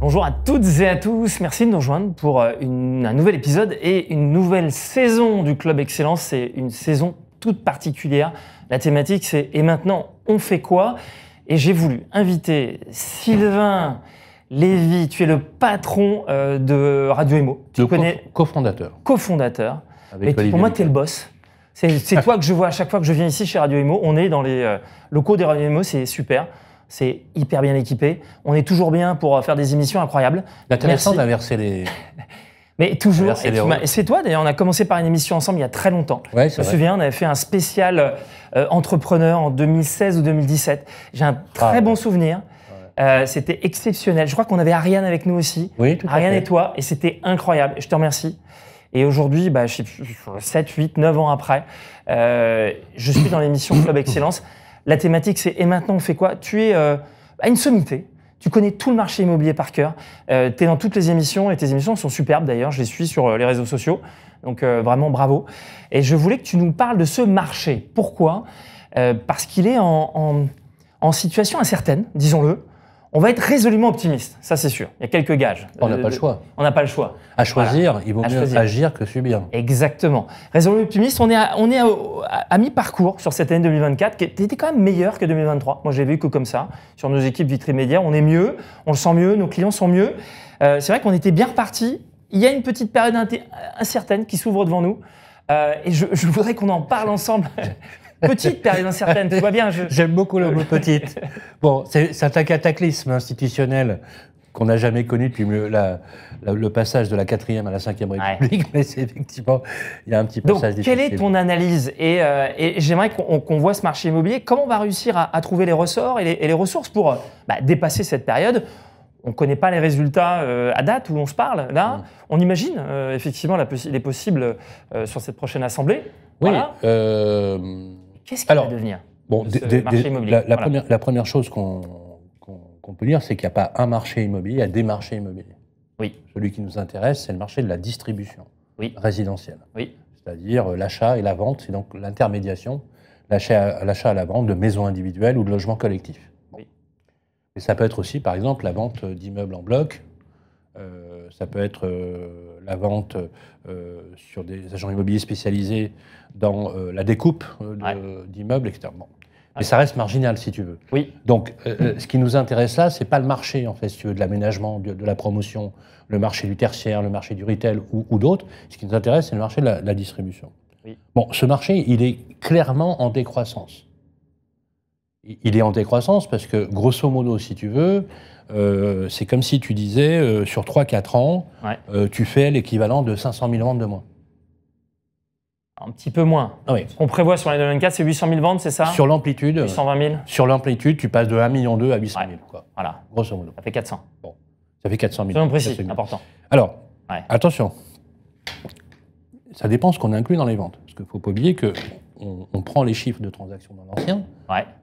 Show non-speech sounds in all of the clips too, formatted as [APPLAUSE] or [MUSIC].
Bonjour à toutes et à tous, merci de nous rejoindre pour euh, un nouvel épisode et une nouvelle saison du Club Excellence. C'est une saison toute particulière. La thématique c'est Et maintenant, on fait quoi Et j'ai voulu inviter Sylvain Lévi, tu es le patron euh, de Radio Emo. Tu le connais cofondateur. Cofondateur. Mais pour moi, tu es le boss. C'est toi que je vois à chaque fois que je viens ici chez Radio Emo. On est dans les euh, locaux de Radio Emo, c'est super. C'est hyper bien équipé. On est toujours bien pour euh, faire des émissions incroyables. Intéressant d'inverser les. [LAUGHS] Mais toujours. Et c'est toi d'ailleurs. On a commencé par une émission ensemble il y a très longtemps. je me souviens, on avait fait un spécial entrepreneur en 2016 ou 2017. J'ai un ah, très bon souvenir. Euh, c'était exceptionnel. Je crois qu'on avait Ariane avec nous aussi. Oui, tout Ariane à fait. et toi. Et c'était incroyable. Je te remercie. Et aujourd'hui, bah, 7, 8, 9 ans après, euh, je suis dans l'émission Club Excellence. La thématique, c'est Et maintenant, on fait quoi Tu es euh, à une sommité. Tu connais tout le marché immobilier par cœur. Euh, tu es dans toutes les émissions et tes émissions sont superbes d'ailleurs. Je les suis sur euh, les réseaux sociaux. Donc vraiment bravo. Et je voulais que tu nous parles de ce marché. Pourquoi Parce qu'il est en, en, en situation incertaine, disons-le. On va être résolument optimiste, ça c'est sûr. Il y a quelques gages. On n'a pas le choix. On n'a pas le choix. À choisir, il vaut mieux agir que subir. Exactement. Résolument optimiste, on est à, mi-parcours sur cette année 2024 qui était quand même meilleure que 2023. Moi, j'ai vu que comme ça sur nos équipes Vitry Média, on est mieux, on le sent mieux, nos clients sont mieux. Euh, c'est vrai qu'on était bien reparti. Il y a une petite période incertaine qui s'ouvre devant nous. Euh, et je, je voudrais qu'on en parle ensemble. [LAUGHS] petite période incertaine, tu vois bien. J'aime beaucoup le mot euh, petite. [LAUGHS] Bon, c'est un cataclysme institutionnel qu'on n'a jamais connu depuis le, le, passage de la 4e à la 5e République, mais c'est effectivement, il y a un petit passage difficile. Quelle est ton analyse Et, euh, j'aimerais qu'on voit ce marché immobilier, comment on va réussir à, trouver les ressorts et les, ressources pour euh, bah, dépasser cette période on ne connaît pas les résultats à date où on se parle. Là, mm. on imagine effectivement la les possibles sur cette prochaine assemblée. Oui. Qu'est-ce qu'il va devenir bon, la, première, chose qu'on peut dire, c'est qu'il n'y a pas un marché immobilier, il y a des marchés immobiliers. Oui. Celui qui nous intéresse, c'est le marché de la distribution résidentielle. Oui. C'est-à-dire euh, l'achat et la vente, c'est donc l'intermédiation, l'achat à la vente de maisons individuelles ou de logements collectifs. ça peut être aussi, par exemple, la vente d'immeubles en bloc. Euh, ça peut être euh, la vente euh, sur des agents immobiliers spécialisés dans euh, la découpe euh, d'immeubles, etc. Mais ça reste marginal, si tu veux. Oui. Donc, ce qui nous intéresse là, c'est pas le marché, en fait, si tu veux, de l'aménagement, de, la promotion, le marché du tertiaire, le marché du retail ou, d'autres. Ce qui nous intéresse, c'est le marché de la, distribution. Bon, ce marché, il est clairement en décroissance il est en décroissance parce que, grosso modo, si tu veux, euh, c'est comme si tu disais, euh, sur 3-4 ans, euh, tu fais l'équivalent de 500 000 ventes de moins. Un petit peu moins. Ah On prévoit sur les 24, c'est 800 000 ventes, c'est ça Sur l'amplitude. 820 000 Sur l'amplitude, tu passes de 1,2 million à 800 000. Voilà. Grosso modo. Ça fait 400. Bon. Ça fait 400 000. précis, important. Alors, attention. Ça dépend ce qu'on inclut dans les ventes. Parce qu'il ne faut pas oublier que on, prend les chiffres de transactions dans l'ancien,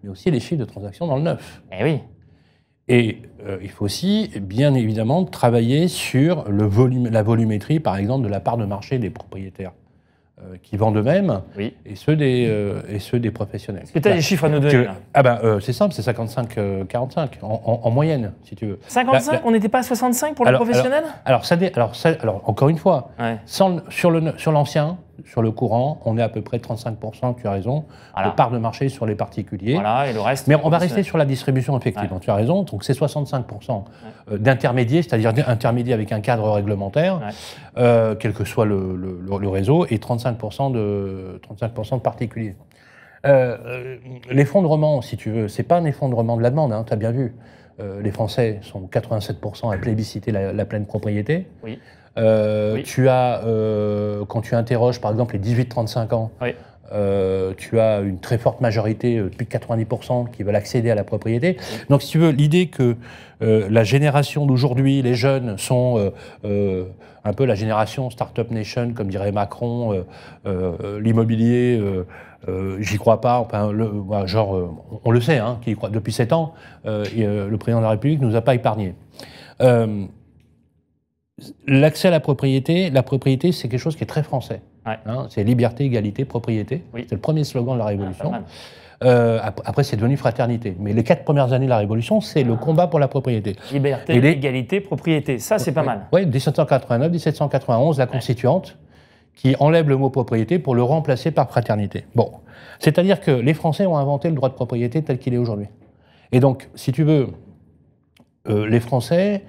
mais aussi les chiffres de transactions dans le neuf. Eh oui. Et euh, il faut aussi, bien évidemment, travailler sur la volumétrie, par exemple, de la part de marché des propriétaires euh, qui vendent eux-mêmes et, ceux des, euh, et professionnels. Est-ce bah, des chiffres à nous donner ah bah, c'est simple, c'est 55-45 en, moyenne, si tu veux. 55 On n'était pas à 65 pour les professionnels professionnel alors, alors, encore une fois, sur l'ancien, sur le courant, on est à peu près 35%, tu as raison, de part de marché sur les particuliers. Voilà, et le reste. Mais on va rester sur la distribution, effectivement, tu as raison. Donc c'est 65% euh, d'intermédiaires, c'est-à-dire intermédiaires avec un cadre réglementaire, euh, quel que soit le, réseau, et 35% de, de particuliers. Euh, l'effondrement, si tu veux, c'est pas un effondrement de la demande, hein, tu as bien vu. les Français sont 87% à plébisciter la pleine propriété. Oui. Euh, tu as, euh, quand tu interroges par exemple les 18-35 ans, euh, tu as une très forte majorité, plus de 90%, qui veulent accéder à la propriété. Donc si tu veux, l'idée que la génération d'aujourd'hui, les jeunes, sont un peu la génération Startup Nation, comme dirait Macron, l'immobilier... j'y crois pas, enfin, le, bah, genre, on le sait, hein, depuis 7 ans, le président de la République ne nous a pas épargnés l'accès à la propriété, la propriété, c'est quelque chose qui est très français. Hein, c'est liberté, égalité, propriété. C'est le premier slogan de la ah, Révolution. Euh, après, c'est devenu fraternité. Mais les quatre premières années de la Révolution, c'est le ah. combat pour la propriété. Liberté, égalité, propriété. Ça, c'est pas mal. Oui, 1789, 1791, la Constituante, qui enlève le mot propriété pour le remplacer par fraternité. Bon. C'est-à-dire que les Français ont inventé le droit de propriété tel qu'il est aujourd'hui. Et donc, si tu veux, euh, les Français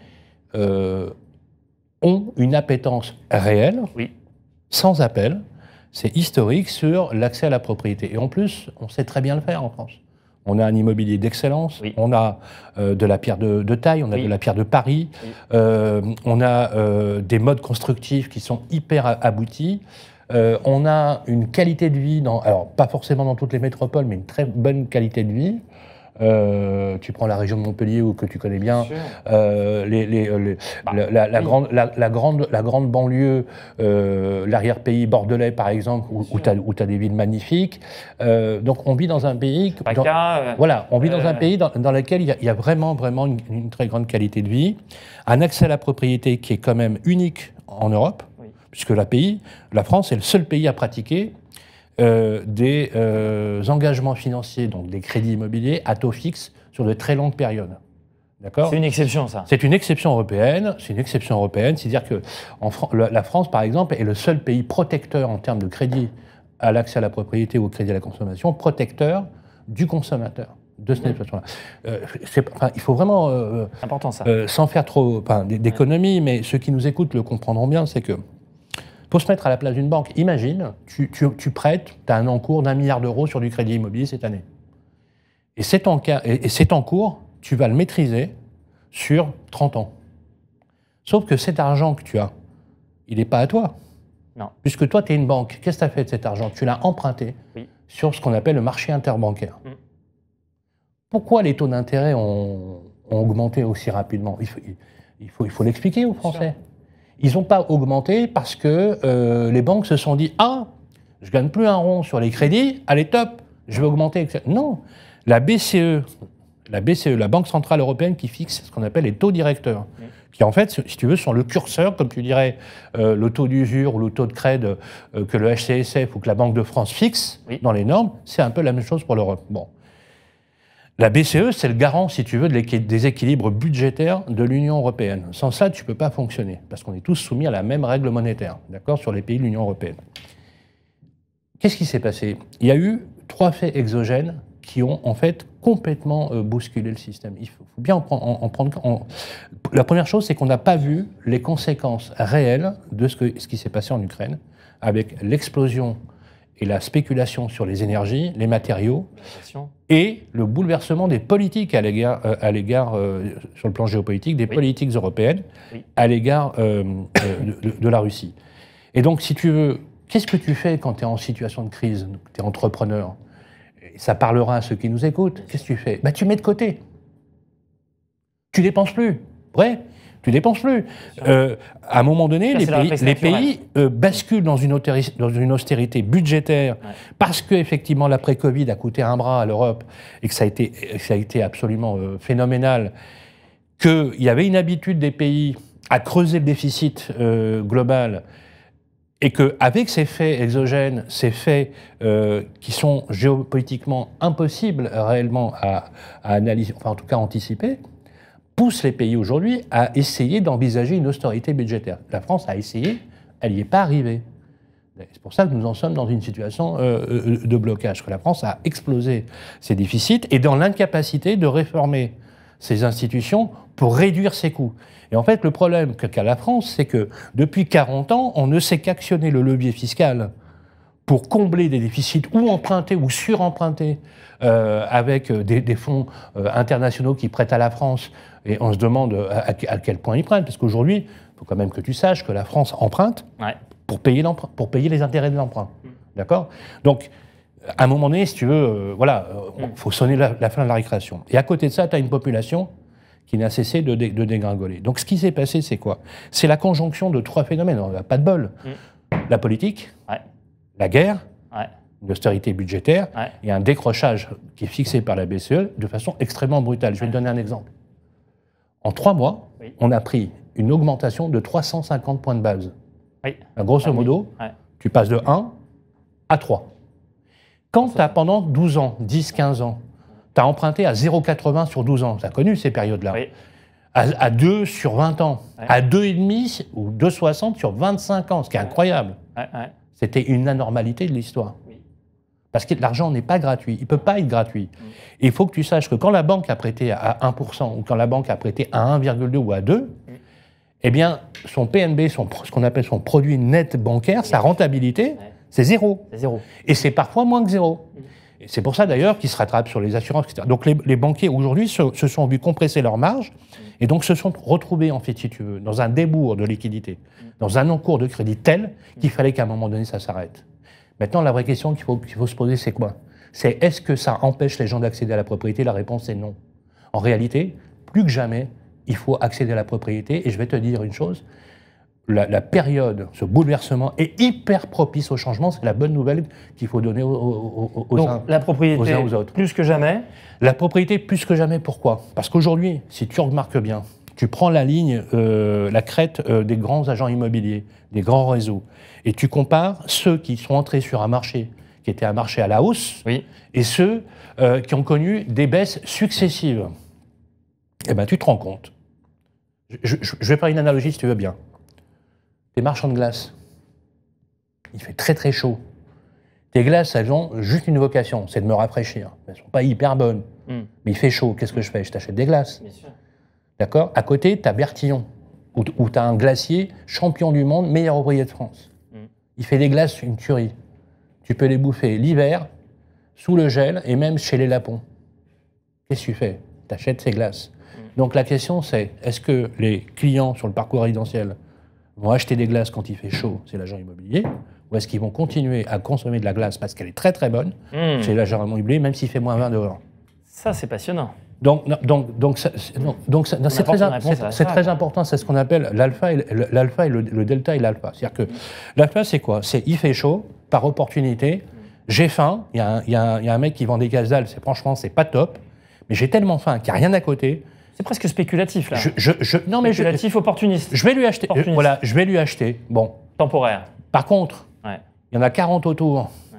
euh, ont une appétence réelle, sans appel, c'est historique, sur l'accès à la propriété. Et en plus, on sait très bien le faire en France. On a un immobilier d'excellence, on a euh, de la pierre de, taille, on a de la pierre de Paris, euh, on a euh, des modes constructifs qui sont hyper aboutis. on a une qualité de vie, dans, alors pas forcément dans toutes les métropoles, mais une très bonne qualité de vie. Euh, tu prends la région de Montpellier ou que tu connais bien, euh, euh, bah. la, grande, la, grande, la grande banlieue, l'arrière-pays bordelais par exemple, où, où tu as, des villes magnifiques. donc on vit dans un pays, dans, voilà, on vit dans un pays dans, lequel il y, a vraiment vraiment une, très grande qualité de vie, un accès à la propriété qui est quand même unique en Europe, puisque la pays, la France est le seul pays à pratiquer euh, des euh, engagements financiers, donc des crédits immobiliers à taux fixe sur de très longues périodes. C'est une exception, ça. C'est une exception européenne. C'est une exception européenne. C'est-à-dire que en la France, par exemple, est le seul pays protecteur en termes de crédit à l'accès à la propriété ou au crédit à la consommation, protecteur du consommateur de cette situation-là. Mmh. Euh, il faut vraiment, important, ça. sans faire trop d'économie, mais ceux qui nous écoutent le comprendront bien, c'est que pour se mettre à la place d'une banque. Imagine, tu, prêtes, tu as un encours d'un milliard d'euros sur du crédit immobilier cette année. Et cet, et, encours, tu vas le maîtriser sur 30 ans. Sauf que cet argent que tu as, il n'est pas à toi. Non. Puisque toi, tu es une banque. Qu'est-ce que tu as fait de cet argent Tu l'as emprunté sur ce qu'on appelle le marché interbancaire. Mm. Pourquoi les taux d'intérêt ont, augmenté aussi rapidement il faut l'expliquer aux Français. Ils n'ont pas augmenté parce que euh, les banques se sont dit Ah, je gagne plus un rond sur les crédits, allez top, je vais augmenter. Non, la BCE, la BCE, la Banque Centrale Européenne qui fixe ce qu'on appelle les taux directeurs, qui en fait, si tu veux, sont le curseur, comme tu dirais, euh, le taux d'usure ou le taux de crédit euh, que le HCSF ou que la Banque de France fixe dans les normes, c'est un peu la même chose pour l'Europe. La BCE, c'est le garant, si tu veux, des équilibres budgétaires de l'Union européenne. Sans ça, tu ne peux pas fonctionner, parce qu'on est tous soumis à la même règle monétaire, d'accord, sur les pays de l'Union européenne. Qu'est-ce qui s'est passé Il y a eu trois faits exogènes qui ont en fait complètement euh, bousculé le système. Il faut bien en, prendre. La première chose, c'est qu'on n'a pas vu les conséquences réelles de ce qui s'est passé en Ukraine, avec l'explosion et la spéculation sur les énergies, les matériaux, et le bouleversement des politiques à l'égard, euh, euh, sur le plan géopolitique, des politiques européennes à l'égard euh, de, la Russie. Et donc, si tu veux, qu'est-ce que tu fais quand tu es en situation de crise Tu es entrepreneur Ça parlera à ceux qui nous écoutent. Qu'est-ce que tu fais bah, Tu mets de côté. Tu dépenses plus. Vrai tu dépenses plus. Euh, à un moment donné, les pays, euh, basculent dans une, austérité, budgétaire parce que effectivement l'après-Covid a coûté un bras à l'Europe et que ça a été, absolument euh, phénoménal. Qu'il y avait une habitude des pays à creuser le déficit global et qu'avec ces faits exogènes, ces faits qui sont géopolitiquement impossibles réellement à, à, analyser, enfin en tout cas anticiper, pousse les pays aujourd'hui à essayer d'envisager une austérité budgétaire. La France a essayé, elle n'y est pas arrivée. C'est pour ça que nous en sommes dans une situation euh, euh, de blocage, que la France a explosé ses déficits et dans l'incapacité de réformer ses institutions pour réduire ses coûts. Et en fait, le problème qu'a la France, c'est que depuis 40 ans, on ne sait qu'actionner le levier fiscal pour combler des déficits ou emprunter ou suremprunter euh, avec euh, des, fonds euh, internationaux qui prêtent à la France. Et on se demande euh, à, quel point ils prennent. parce qu'aujourd'hui, il faut quand même que tu saches que la France emprunte pour, payer pour payer les intérêts de l'emprunt. Mm. D'accord Donc, à un moment donné, si tu veux, voilà, il mm. faut sonner la, fin de la récréation. Et à côté de ça, tu as une population qui n'a cessé de, dégringoler. Donc, ce qui s'est passé, c'est quoi C'est la conjonction de trois phénomènes. On n'a pas de bol. Mm. La politique, la guerre, l'austérité budgétaire et un décrochage qui est fixé par la BCE de façon extrêmement brutale. Je vais te donner un exemple. En trois mois, on a pris une augmentation de 350 points de base. Oui. Ben, grosso ah modo, tu passes de 1 à 3. Quand tu as pendant 12 ans, 10, 15 ans, tu as emprunté à 0,80 sur 12 ans, tu as connu ces périodes-là, à, à, 2 sur 20 ans, à 2,5 ou 2,60 sur 25 ans, ce qui est incroyable. C'était une anormalité de l'histoire. Parce que l'argent n'est pas gratuit, il ne peut pas être gratuit. il faut que tu saches que quand la banque a prêté à 1% ou quand la banque a prêté à 1,2 ou à 2, eh bien, son PNB, son, ce qu'on appelle son produit net bancaire, sa rentabilité, c'est zéro. zéro. Et c'est parfois moins que zéro. C'est pour ça d'ailleurs qu'ils se rattrapent sur les assurances, etc. Donc les, banquiers aujourd'hui se, sont vus compresser leurs marges et donc se sont retrouvés, en fait, si tu veux, dans un débours de liquidité, dans un encours de crédit tel qu'il fallait qu'à un moment donné ça s'arrête. Maintenant, la vraie question qu'il faut, faut se poser, c'est quoi C'est est-ce que ça empêche les gens d'accéder à la propriété La réponse est non. En réalité, plus que jamais, il faut accéder à la propriété. Et je vais te dire une chose, la, période, ce bouleversement est hyper propice au changement. C'est la bonne nouvelle qu'il faut donner aux, aux, aux, Donc, la propriété, aux autres. Plus que jamais La propriété, plus que jamais. Pourquoi Parce qu'aujourd'hui, si tu remarques bien, tu prends la ligne, euh, la crête euh, des grands agents immobiliers, des grands réseaux, et tu compares ceux qui sont entrés sur un marché qui était un marché à la hausse, et ceux euh, qui ont connu des baisses successives. Eh bien, tu te rends compte. Je, je vais faire une analogie, si tu veux bien. Des marchands de glace. Il fait très très chaud. Tes glaces, elles ont juste une vocation, c'est de me rafraîchir. Elles sont pas hyper bonnes, hmm. mais il fait chaud. Qu'est-ce que je fais Je t'achète des glaces. D'accord À côté, tu as Bertillon, où, t'as tu as un glacier champion du monde, meilleur ouvrier de France. Hmm. Il fait des glaces, une tuerie. Tu peux les bouffer l'hiver, sous le gel et même chez les lapons. Qu'est-ce que tu fais T'achètes ces glaces. Hmm. Donc la question, c'est est-ce que les clients sur le parcours résidentiel vont acheter des glaces quand il fait chaud, c'est l'agent immobilier, ou est-ce qu'ils vont continuer à consommer de la glace parce qu'elle est très très bonne, hmm. c'est l'agent immobilier, même s'il fait moins 20 degrés. Ça, c'est passionnant. Donc, donc, donc, c'est très, c'est très important, c'est ce qu'on appelle l'alpha et, et le, delta et l'alpha. C'est-à-dire que l'alpha, c'est quoi C'est il fait chaud, par opportunité, j'ai faim, il y, a un mec qui vend des gazales, c'est franchement, c'est pas top, mais j'ai tellement faim qu'il n'y a rien à côté, c'est presque spéculatif là. Je, non mais spéculatif, opportuniste. Je vais lui acheter. Euh, voilà, je vais lui acheter. Bon. Temporaire. Par contre, il y en a 40 autour. Ouais.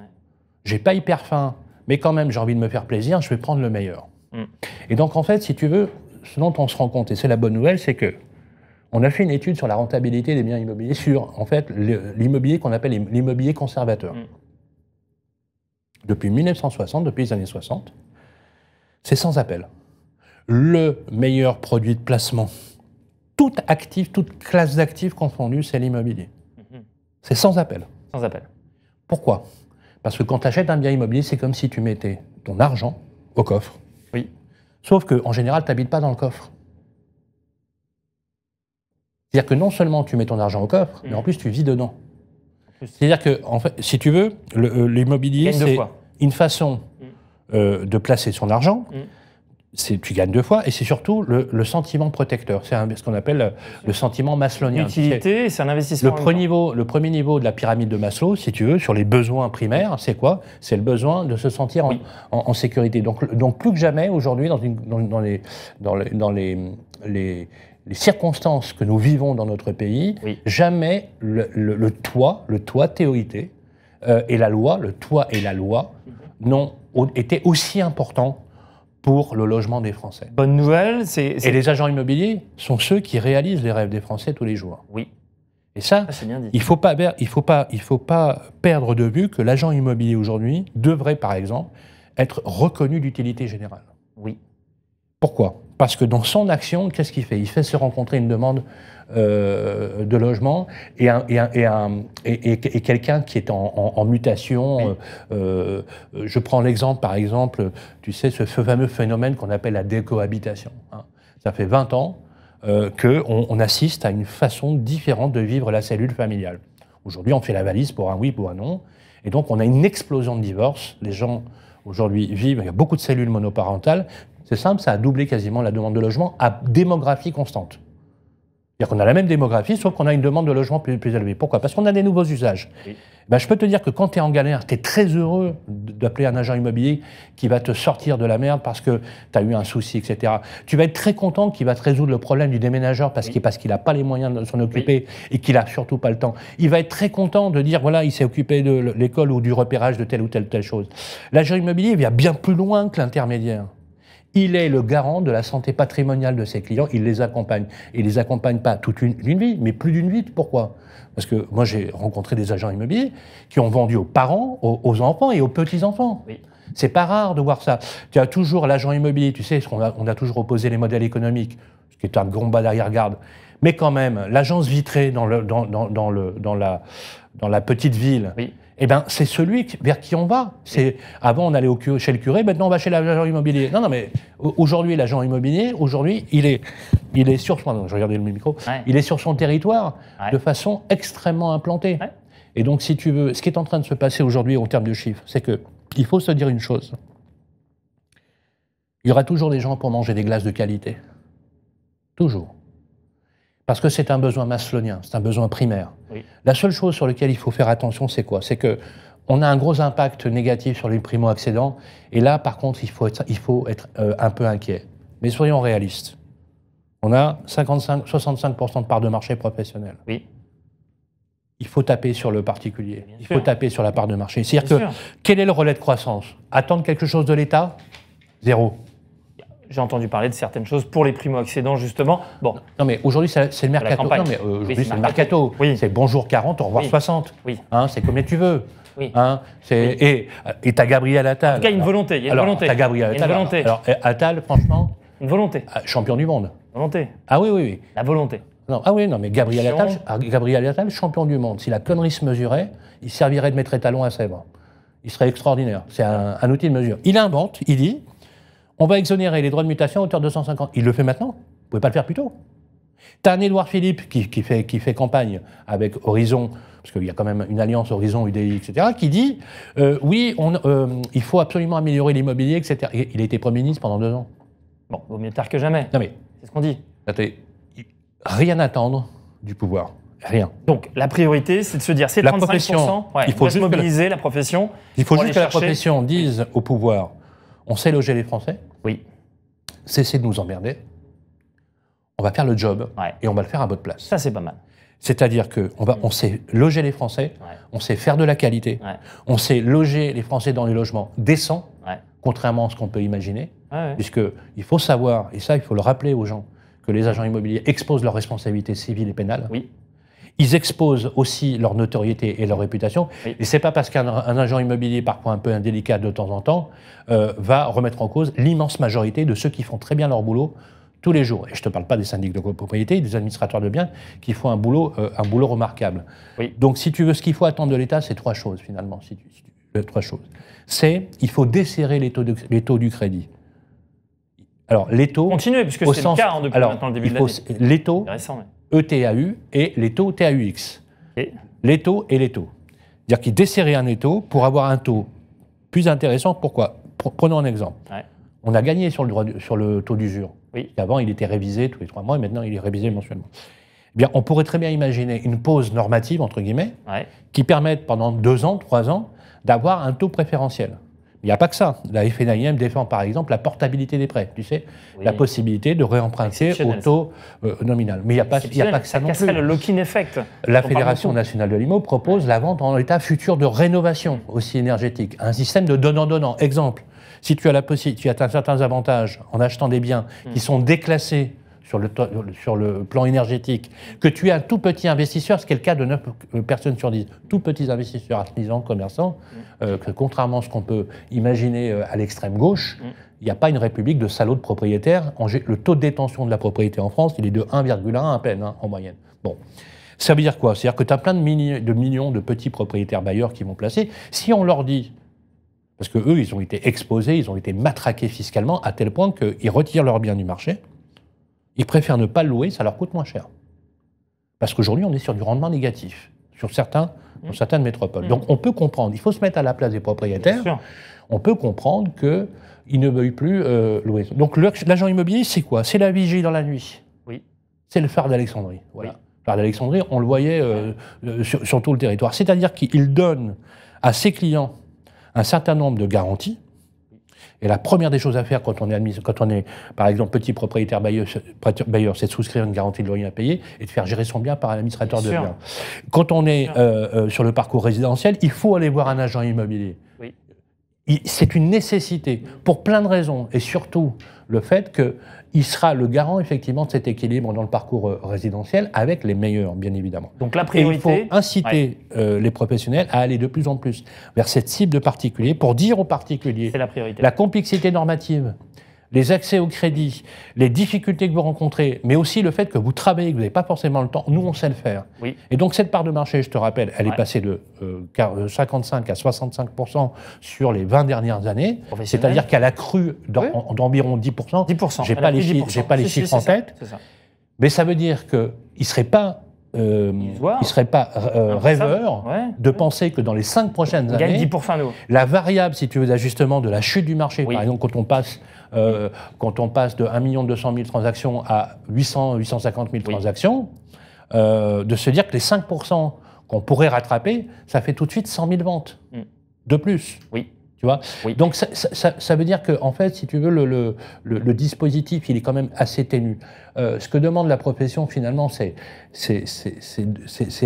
J'ai pas hyper faim, mais quand même j'ai envie de me faire plaisir. Je vais prendre le meilleur. Mm. Et donc en fait, si tu veux, ce dont on se rend compte et c'est la bonne nouvelle, c'est que on a fait une étude sur la rentabilité des biens immobiliers sur en fait l'immobilier qu'on appelle l'immobilier conservateur. Mm. Depuis 1960, depuis les années 60, c'est sans appel le meilleur produit de placement, toute actif, toute classe d'actifs confondue, c'est l'immobilier. Mhm. C'est sans appel. Sans appel. Pourquoi Parce que quand tu achètes un bien immobilier, c'est comme si tu mettais ton argent au coffre. Oui. Sauf qu'en général, tu n'habites pas dans le coffre. C'est-à-dire que non seulement tu mets ton argent au coffre, mais en mhm. plus tu vis dedans. C'est-à-dire que, fait, si tu veux, euh, l'immobilier, c'est une façon mhm. euh, de placer son argent tu gagnes deux fois, et c'est surtout le, sentiment protecteur. C'est ce qu'on appelle euh, le sentiment maslonien. L'utilité, c'est un investissement. Le premier, niveau, le premier niveau de la pyramide de Maslow, si tu veux, sur les besoins primaires, c'est quoi C'est le besoin de se sentir en, sécurité. Donc, donc plus que jamais, aujourd'hui, dans, dans, les, dans, les, dans les, les circonstances que nous vivons dans notre pays, jamais le, toit, le toit théorité euh, et la loi, le toit et la loi mhm. n'ont été aussi importants pour le logement des Français. Bonne nouvelle, c'est... Et les agents immobiliers sont ceux qui réalisent les rêves des Français tous les jours. Oui. Et ça, il ne faut, faut pas perdre de vue que l'agent immobilier aujourd'hui devrait, par exemple, être reconnu d'utilité générale. Oui. Pourquoi parce que dans son action, qu'est-ce qu'il fait Il fait se rencontrer une demande euh, de logement et, et, quelqu'un qui est en, mutation. Euh, euh, je prends l'exemple, par exemple, tu sais, ce fameux phénomène qu'on appelle la décohabitation. Hein. Ça fait 20 ans qu'on on assiste à une façon différente de vivre la cellule familiale. Aujourd'hui, on fait la valise pour un oui, pour un non. Et donc, on a une explosion de divorces. Les gens aujourd'hui vivent, il y a beaucoup de cellules monoparentales c'est simple, ça a doublé quasiment la demande de logement à démographie constante. C'est-à-dire qu'on a la même démographie, sauf qu'on a une demande de logement plus, élevée. Pourquoi Parce qu'on a des nouveaux usages. Ben, je peux te dire que quand tu es en galère, tu es très heureux d'appeler un agent immobilier qui va te sortir de la merde parce que tu as eu un souci, etc. Tu vas être très content qu'il va te résoudre le problème du déménageur parce qu'il n'a pas les moyens de s'en occuper et qu'il n'a surtout pas le temps. Il va être très content de dire, voilà, il s'est occupé de l'école ou du repérage de telle ou telle, telle chose. L'agent immobilier vient bien plus loin que l'intermédiaire. Il est le garant de la santé patrimoniale de ses clients. Il les accompagne. Il les accompagne pas toute une, vie, mais plus d'une vie. Pourquoi Parce que moi, j'ai rencontré des agents immobiliers qui ont vendu aux parents, aux, enfants et aux petits-enfants. Oui. C'est pas rare de voir ça. Tu as toujours l'agent immobilier, tu sais, on a, a toujours opposé les modèles économiques, ce qui est un grand bas d'arrière-garde. Mais quand même, l'agence vitrée dans, le, dans, le, dans, la, dans la petite ville, oui eh ben, c'est celui vers qui on va. avant on allait chez le curé, maintenant on va chez l'agent immobilier. Non, non, mais aujourd'hui l'agent immobilier, aujourd'hui il est, il est sur son, je le micro, il est sur son territoire de façon extrêmement implantée. Et donc si tu veux, ce qui est en train de se passer aujourd'hui en termes de chiffres, c'est que il faut se dire une chose. Il y aura toujours des gens pour manger des glaces de qualité. Toujours. Parce que c'est un besoin maslonien, c'est un besoin primaire. La seule chose sur laquelle il faut faire attention, c'est quoi C'est que on a un gros impact négatif sur les primo-accédants. Et là, par contre, il faut être, il faut être euh, un peu inquiet. Mais soyons réalistes. On a 55, 65% de part de marché professionnel. Oui. Il faut taper sur le particulier. il faut taper sur la part de marché. C'est-à-dire que quel est le relais de croissance Attendre quelque chose de l'État Zéro. J'ai entendu parler de certaines choses pour les primo-accédants, justement. Bon. Non, mais aujourd'hui, c'est le mercato. Euh, c'est le mercato. C'est bonjour 40, au revoir 60. Oui. Hein, c'est comme tu veux. Oui. Hein, et tu as Gabriel Attal. En tout cas, il y a une volonté. Il y a une volonté. Attal. volonté. Alors, eh, Attal, franchement. Une volonté. Ah, champion du monde. Volonté. Ah oui, oui, oui. La volonté. Non, ah oui, non, mais Gabriel Attal, ah, Gabriel champion du monde. Si la connerie se mesurait, il servirait de maître étalon à Sèvres. Il serait extraordinaire. C'est un outil de mesure. Il invente, il dit on va exonérer les droits de mutation à hauteur de 250. Il le fait maintenant. Vous pouvez pas le faire plus tôt. T'as un Édouard Philippe qui, fait, qui, fait, campagne avec Horizon, parce qu'il y a quand même une alliance Horizon, UDI, etc., qui dit euh, oui, on, euh, il faut absolument améliorer l'immobilier, etc. Il a été Premier ministre pendant deux ans. Bon, vaut mieux tard que jamais. Non mais. C'est ce qu'on dit. Attendez, rien attendre du pouvoir. Rien. Donc la priorité, c'est de se dire c'est 35%. Ouais, il faut juste mobiliser la, la, profession. Il faut juste que la profession dise au pouvoir on sait loger les Français, oui. Cessez de nous emmerder. On va faire le job et on va le faire à votre place. Ça, c'est pas mal. C'est-à-dire qu'on mm. on sait loger les Français, on sait faire de la qualité, on sait loger les Français dans des logements décents, contrairement à ce qu'on peut imaginer, puisque il faut savoir, et ça, il faut le rappeler aux gens, que les agents immobiliers exposent leurs responsabilités civiles et pénales. Oui. Ils exposent aussi leur notoriété et leur réputation. Et Et c'est pas parce qu'un agent immobilier, parfois un peu indélicat de temps en temps, euh, va remettre en cause l'immense majorité de ceux qui font très bien leur boulot tous les jours. Et je ne te parle pas des syndics de copropriété, des administrateurs de biens qui font un boulot, euh, un boulot remarquable. Donc, si tu veux, ce qu'il faut attendre de l'État, c'est trois choses finalement. Si tu, trois choses. C'est, il faut desserrer les taux, du crédit. Alors, les taux. Continuez, puisque c'est le cas hein, depuis maintenant le début de l'année. Les taux. ETAU et les taux TAUX. Et les taux et les taux. C'est-à-dire qu'il desserraient un taux pour avoir un taux plus intéressant. Pourquoi Prenons un exemple. On a gagné sur le, taux d'usure. Avant, il était révisé tous les trois mois et maintenant, il est révisé mensuellement. Eh bien, on pourrait très bien imaginer une pause normative, entre guillemets, qui permette pendant deux ans, trois ans, d'avoir un taux préférentiel. Il n'y a pas que ça. La FNIM défend par exemple la portabilité des prêts, tu sais, la possibilité de réemprunter au taux euh, nominal. Mais il n'y a, pas, y a pas que ça, non plus. le lock-in effect. La Fédération nationale de l'IMO propose la vente en état futur de rénovation aussi énergétique, un système de donnant-donnant. Exemple, si tu as, la tu as certains avantages en achetant des biens hmm. qui sont déclassés sur le, plan énergétique, que tu es un tout petit investisseur, ce qui est le cas de 9 personnes sur 10, tout petits investisseurs, artisans, commerçants, mm. euh, que contrairement à ce qu'on peut imaginer euh, à l'extrême gauche, mm. il n'y a pas une république de salauds de propriétaires. Le taux de détention de la propriété en France, il est de 1,1 à peine hein, en moyenne. Bon. Ça veut dire quoi C'est-à-dire que tu as plein de, de, millions de petits propriétaires bailleurs qui vont placer. Si on leur dit, parce que ils ont été exposés, ils ont été matraqués fiscalement à tel point qu'ils retirent leurs biens du marché, ils préfèrent ne pas le louer, ça leur coûte moins cher. Parce qu'aujourd'hui, on est sur du rendement négatif, sur, certains, mm. certaines métropoles. Mm. Donc on peut comprendre, il faut se mettre à la place des propriétaires, on peut comprendre qu'ils ne veuillent plus euh, louer. Donc l'agent immobilier, c'est quoi C'est la vigie dans la nuit. Oui. C'est le phare d'Alexandrie. Voilà. Le phare d'Alexandrie, on le voyait euh, euh, sur tout le territoire. C'est-à-dire qu'il donne à ses clients un certain nombre de garanties et la première des choses à faire quand on est, quand on est par exemple, petit propriétaire bailleur, c'est de souscrire une garantie de loyer à payer et de faire gérer son bien par un administrateur de bien. Quand on est euh, euh, sur le parcours résidentiel, il faut aller voir un agent immobilier. C'est une nécessité, pour plein de raisons, et surtout le fait que il sera le garant effectivement de cet équilibre dans le parcours euh, résidentiel avec les meilleurs, bien évidemment. Donc la priorité. il faut inciter euh, les professionnels à aller de plus en plus vers cette cible de particuliers pour dire aux particuliers C'est la, priorité. la complexité normative les accès au crédit, les difficultés que vous rencontrez, mais aussi le fait que vous travaillez, que vous n'avez pas forcément le temps, nous, on sait le faire. Oui. Et donc, cette part de marché, je te rappelle, elle est passée de 55 euh, euh, à 65 sur les 20 dernières années, c'est-à-dire qu'elle a cru d'environ 10 10 J'ai pas, les, chiffres, pas les chiffres en tête. Mais ça veut dire qu'il ne serait pas il serait pas euh, rêveur de penser que dans les 5 prochaines années, la variable, si tu veux, d'ajustement de la chute du marché, par exemple, quand on passe euh, quand on passe de 1 200 000 transactions à 800, 850 000 transactions, euh, de se dire que les 5% qu'on pourrait rattraper, ça fait tout de suite 100 000 ventes mm. de plus. Oui. Tu vois Donc ça, veut dire que, en fait, si tu veux, le, dispositif, il est quand même assez ténu. Euh, ce que demande la profession, finalement, c'est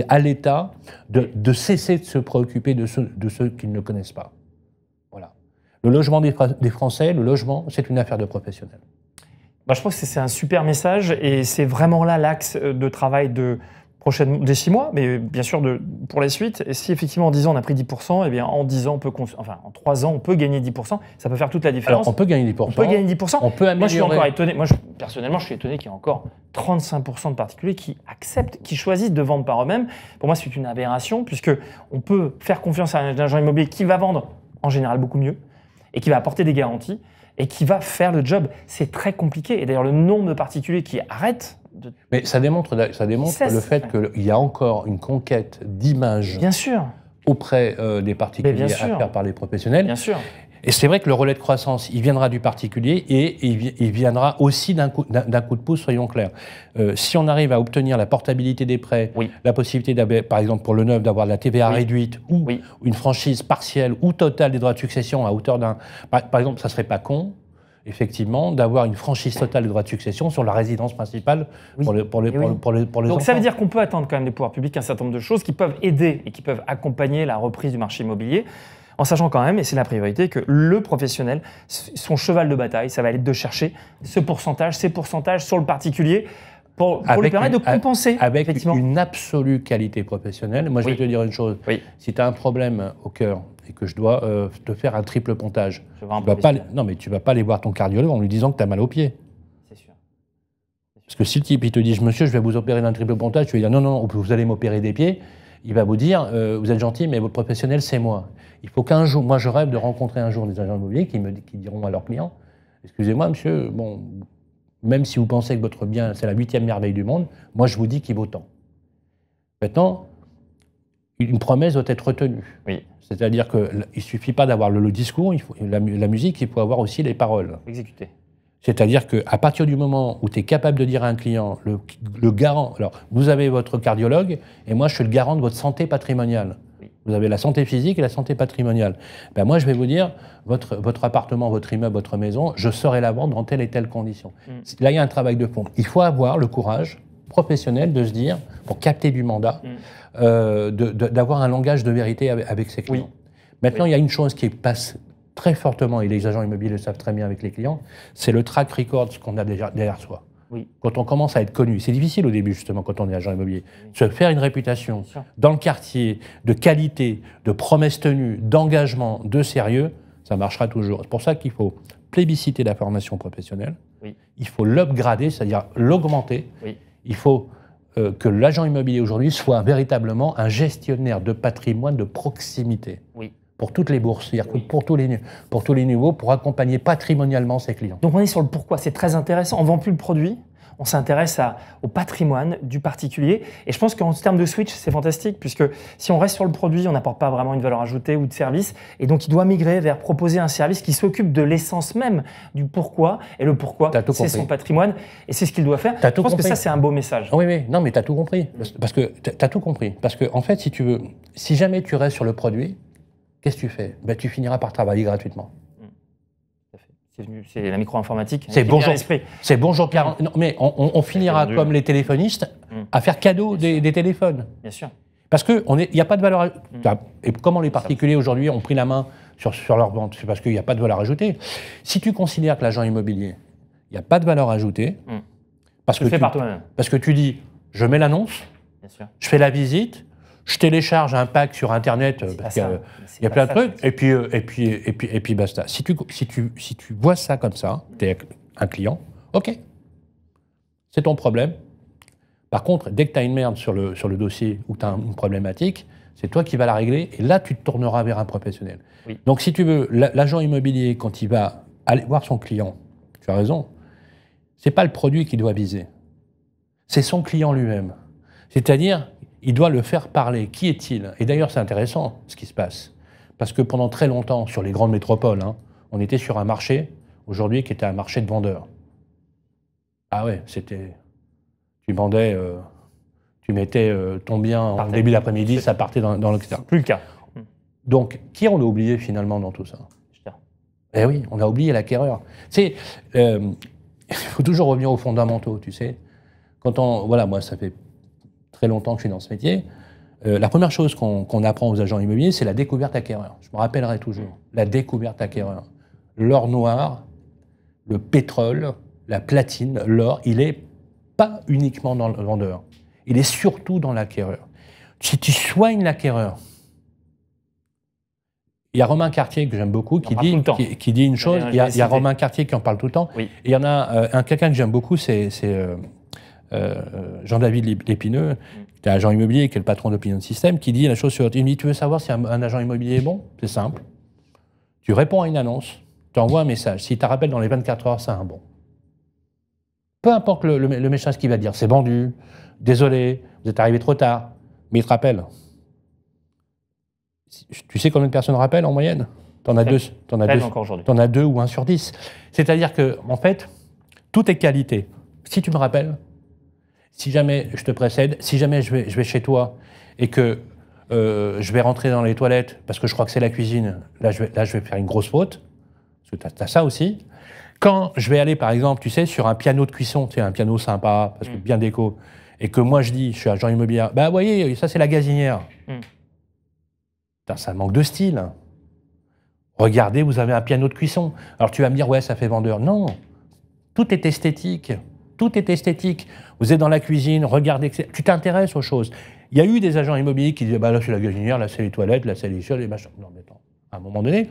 à l'État de, cesser de se préoccuper de ceux, de ceux qu'ils ne connaissent pas. Le logement des, Français, le logement, c'est une affaire de professionnels. Bah, je pense que c'est un super message et c'est vraiment là l'axe euh, de travail de prochaine des six mois, mais bien sûr de, pour la suite. Et si effectivement en 10 ans on a pris 10%, et eh bien en 10 ans on peut, enfin en 3 ans on peut gagner 10%, ça peut faire toute la différence. on peut gagner 10%. On peut gagner 10%. On peut améliorer. Moi je suis encore étonné, moi personnellement je suis étonné qu'il y ait encore 35% de particuliers qui acceptent, qui choisissent de vendre par eux-mêmes. Pour moi c'est une aberration puisque on peut faire confiance à un agent immobilier qui va vendre en général beaucoup mieux et qui va apporter des garanties et qui va faire le job. C'est très compliqué. Et d'ailleurs, le nombre de particuliers qui arrêtent. De... Mais ça démontre, ça démontre le fait qu'il y a encore une conquête d'image. Bien sûr auprès euh, des particuliers à faire par les professionnels. Bien sûr. Et c'est vrai que le relais de croissance, il viendra du particulier et il viendra aussi d'un coup, coup, de pouce, soyons clairs. Euh, si on arrive à obtenir la portabilité des prêts, la possibilité, par exemple pour le neuf, d'avoir la TVA réduite ou une franchise partielle ou totale des droits de succession à hauteur d'un... Par, exemple, ça serait pas con effectivement, d'avoir une franchise totale des droits de succession sur la résidence principale pour les Donc ça veut dire qu'on peut attendre quand même des pouvoirs publics un certain nombre de choses qui peuvent aider et qui peuvent accompagner la reprise du marché immobilier en sachant quand même, et c'est la priorité, que le professionnel, son cheval de bataille, ça va être de chercher ce pourcentage, ces pourcentages sur le particulier pour, lui permettre de compenser. Avec une absolue qualité professionnelle. Moi, je vais te dire une chose. Si tu as un problème au cœur et que je dois euh, te faire un triple pontage, tu vas non, mais tu vas pas aller voir ton cardiologue en lui disant que tu as mal au sûr. Parce que si le type il te dit, monsieur, je vais vous opérer d'un triple pontage, tu vas dire non, non, vous allez m'opérer des pieds il va vous dire euh, Vous êtes gentil, mais votre professionnel, c'est moi. Il faut qu'un jour, moi, je rêve de rencontrer un jour des agents immobiliers qui, me, qui diront à leurs clients Excusez-moi, monsieur, bon, même si vous pensez que votre bien, c'est la huitième merveille du monde, moi, je vous dis qu'il vaut tant. Maintenant, une promesse doit être retenue. Oui. C'est-à-dire qu'il ne suffit pas d'avoir le, discours, il faut, la, musique, il faut avoir aussi les paroles. Exécuter. C'est-à-dire qu'à partir du moment où tu es capable de dire à un client, le, garant, alors vous avez votre cardiologue et moi je suis le garant de votre santé patrimoniale. Vous avez la santé physique et la santé patrimoniale. Ben moi, je vais vous dire, votre, votre appartement, votre immeuble, votre maison, je saurai la vendre dans telle et telle condition. Mm. Là, il y a un travail de fond. Il faut avoir le courage professionnel de se dire, pour capter du mandat, mm. euh, d'avoir un langage de vérité avec, ses clients. Maintenant, il y a une chose qui passe très fortement, et les agents immobiliers le savent très bien avec les clients, c'est le track record ce qu'on a déjà derrière soi. Oui. Quand on commence à être connu, c'est difficile au début justement quand on est agent immobilier, se faire une réputation dans le quartier de qualité, de promesses tenues, d'engagement, de sérieux, ça marchera toujours. C'est pour ça qu'il faut plébisciter la formation professionnelle, oui. il faut l'upgrader, c'est-à-dire l'augmenter, il faut euh, que l'agent immobilier aujourd'hui soit véritablement un gestionnaire de patrimoine de proximité. Oui pour toutes les bourses, c'est-à-dire pour tous les pour tous les niveaux, pour accompagner patrimonialement ses clients. Donc on est sur le pourquoi, c'est très intéressant. On vend plus le produit, on s'intéresse au patrimoine du particulier. Et je pense qu'en termes de switch, c'est fantastique, puisque si on reste sur le produit, on n'apporte pas vraiment une valeur ajoutée ou de service. Et donc, il doit migrer vers proposer un service qui s'occupe de l'essence même du pourquoi. Et le pourquoi, c'est son patrimoine. Et c'est ce qu'il doit faire. je pense que ça, c'est un beau message. Oui, Non, mais tu as tout compris. Parce que tu as tout compris. Parce que, en fait, si tu veux, si jamais tu restes sur le produit, Qu'est-ce que tu fais ben, Tu finiras par travailler gratuitement. Mm. C'est la micro-informatique. C'est bonjour. C'est bonjour Pierre. mais on, finira comme les téléphonistes mm. à faire cadeau des, téléphones. Bien sûr. Parce qu'il n'y a pas de valeur. ajoutée. Mm. Et comment les particuliers aujourd'hui ont pris la main sur, sur leur vente C'est parce qu'il n'y a pas de valeur ajoutée. Si tu considères que l'agent immobilier, il n'y a pas de valeur ajoutée, parce, que parce que tu dis, je mets l'annonce, je fais la visite, je télécharge un pack sur Internet, euh, parce qu'il y, a, plein de trucs, et puis, euh, et, puis, et, puis, et puis basta. Si tu, si, tu, si tu vois ça comme ça, tu es un client, ok, c'est ton problème. Par contre, dès que tu as une merde sur le, sur le dossier ou tu as une problématique, c'est toi qui vas la régler, et là, tu te tourneras vers un professionnel. Donc, si tu veux, l'agent immobilier, quand il va aller voir son client, tu as raison, c'est pas le produit qu'il doit viser, c'est son client lui-même. C'est-à-dire, il doit le faire parler. Qui est-il Et d'ailleurs, c'est intéressant ce qui se passe. Parce que pendant très longtemps, sur les grandes métropoles, hein, on était sur un marché, aujourd'hui, qui était un marché de vendeurs. Ah ouais, c'était. Tu vendais. Euh, tu mettais euh, ton bien en début d'après-midi, ça partait dans, dans plus le cas. Hmm. Donc, qui on a oublié finalement dans tout ça Eh oui, on a oublié l'acquéreur. Tu sais, euh, [LAUGHS] il faut toujours revenir aux fondamentaux, tu sais. Quand on. Voilà, moi, ça fait très longtemps que je suis dans ce métier, euh, la première chose qu'on apprend aux agents immobiliers, c'est la découverte acquéreur. Je me rappellerai toujours. La découverte acquéreur. L'or noir, le pétrole, la platine, l'or, il n'est pas uniquement dans le vendeur. Il est surtout dans l'acquéreur. Si tu soignes l'acquéreur, il y a Romain Cartier que j'aime beaucoup qui dit, qui, dit, une chose. Il y a, Romain Cartier qui en parle tout le temps. il y en a euh, un quelqu'un que j'aime beaucoup, c'est euh, euh, Jean-David Lépineux, mm. qui est agent immobilier, qui est le patron d'Opinion Système, qui dit la chose suivante. Il me dit, tu veux savoir si un, agent immobilier est bon C'est simple. Tu réponds à une annonce, tu envoies un message. Si tu rappelles dans les 24 heures, c'est un bon. Peu importe le, message qu'il va dire, c'est vendu, désolé, vous êtes arrivé trop tard, mais il te rappelle. Tu sais combien de personnes rappellent en moyenne T'en as deux, as deux, en as deux ou un sur dix. C'est-à-dire que, en fait, tout est qualité. Si tu me rappelles, si jamais je te précède, si jamais je vais, je vais chez toi et que euh, je vais rentrer dans les toilettes parce que je crois que c'est la cuisine, là je, vais, là je vais faire une grosse faute, parce que tu as, ça aussi. Quand je vais aller, par exemple, tu sais, sur un piano de cuisson, tu sais, un piano sympa, parce que mm. bien déco, et que moi je dis, je suis agent immobilier, bah voyez, ça c'est la gazinière. Mm. Putain, ça manque de style. Hein. Regardez, vous avez un piano de cuisson. Alors tu vas me dire, ouais, ça fait vendeur. Non, tout est esthétique tout est esthétique. Vous êtes dans la cuisine, regardez, tu t'intéresses aux choses. Il y a eu des agents immobiliers qui disaient bah, là, c'est la cuisinière, là, c'est les toilettes, là, c'est les chiottes, les machins. Non, mais attends, à un moment donné,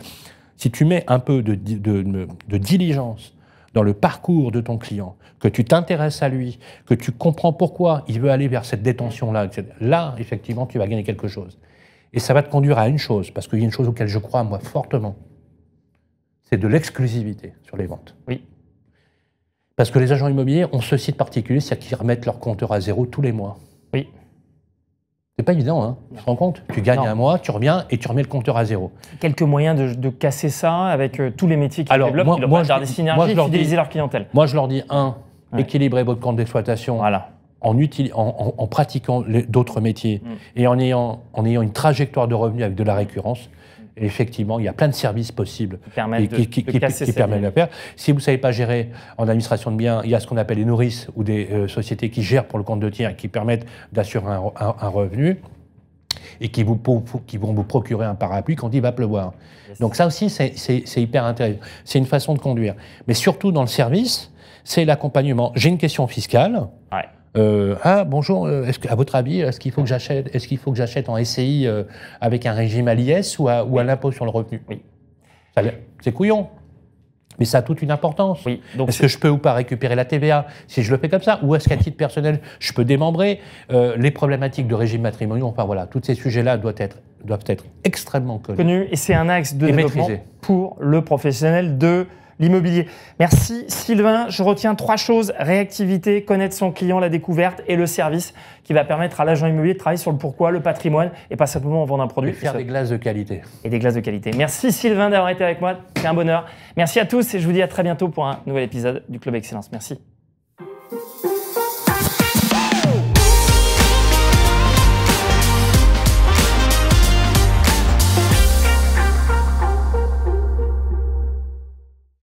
si tu mets un peu de, diligence dans le parcours de ton client, que tu t'intéresses à lui, que tu comprends pourquoi il veut aller vers cette détention-là, là, effectivement, tu vas gagner quelque chose. Et ça va te conduire à une chose, parce qu'il y a une chose auquel je crois, moi, fortement, c'est de l'exclusivité sur les ventes. Oui. Parce que les agents immobiliers ont ce de particulier, c'est-à-dire qu'ils remettent leur compteur à zéro tous les mois. Oui. C'est pas évident, hein. tu te rends compte Tu gagnes un mois, tu reviens et tu remets le compteur à zéro. Quelques moyens de, casser ça avec euh, tous les métiers qui Alors, moi, moi des synergies moi, je leur fidéliser dis, leur clientèle. Moi, je leur dis, un, équilibrer votre compte d'exploitation en, en, en, pratiquant d'autres métiers mm. et en ayant, en ayant une trajectoire de revenus avec de la récurrence effectivement, il y a plein de services possibles qui permettent, de, le faire. Si vous ne savez pas gérer en administration de biens, il y a ce qu'on appelle les nourrices ou des euh, sociétés qui gèrent pour le compte de tiers et qui permettent d'assurer un, revenu et qui, vous, qui vont vous procurer un parapluie quand il va pleuvoir. Donc ça aussi, c'est hyper intéressant. C'est une façon de conduire. Mais surtout dans le service, c'est l'accompagnement. J'ai une question fiscale. Euh, ah bonjour, euh, est-ce à votre avis, est-ce qu'il faut que j'achète, est-ce qu'il faut que j'achète en SCI euh, avec un régime à l'IS ou à, ou à l'impôt sur le revenu Oui. c'est couillon. Mais ça a toute une importance. Oui, est-ce que je peux ou pas récupérer la TVA si je le fais comme ça Ou est-ce qu'à titre personnel, je peux démembrer les problématiques de régime matrimonial Enfin voilà, tous ces sujets-là doivent être, doivent être extrêmement connus. Connus, et c'est un axe de développement pour le professionnel de l'immobilier. Merci Sylvain. Je retiens trois choses. Réactivité, connaître son client, la découverte et le service qui va permettre à l'agent immobilier de travailler sur le pourquoi, le patrimoine et pas simplement vendre un produit. Et faire des glaces de qualité. Et des glaces de qualité. Merci Sylvain d'avoir été avec moi. C'est un bonheur. Merci à tous et je vous dis à très bientôt pour un nouvel épisode du Club Excellence. Merci.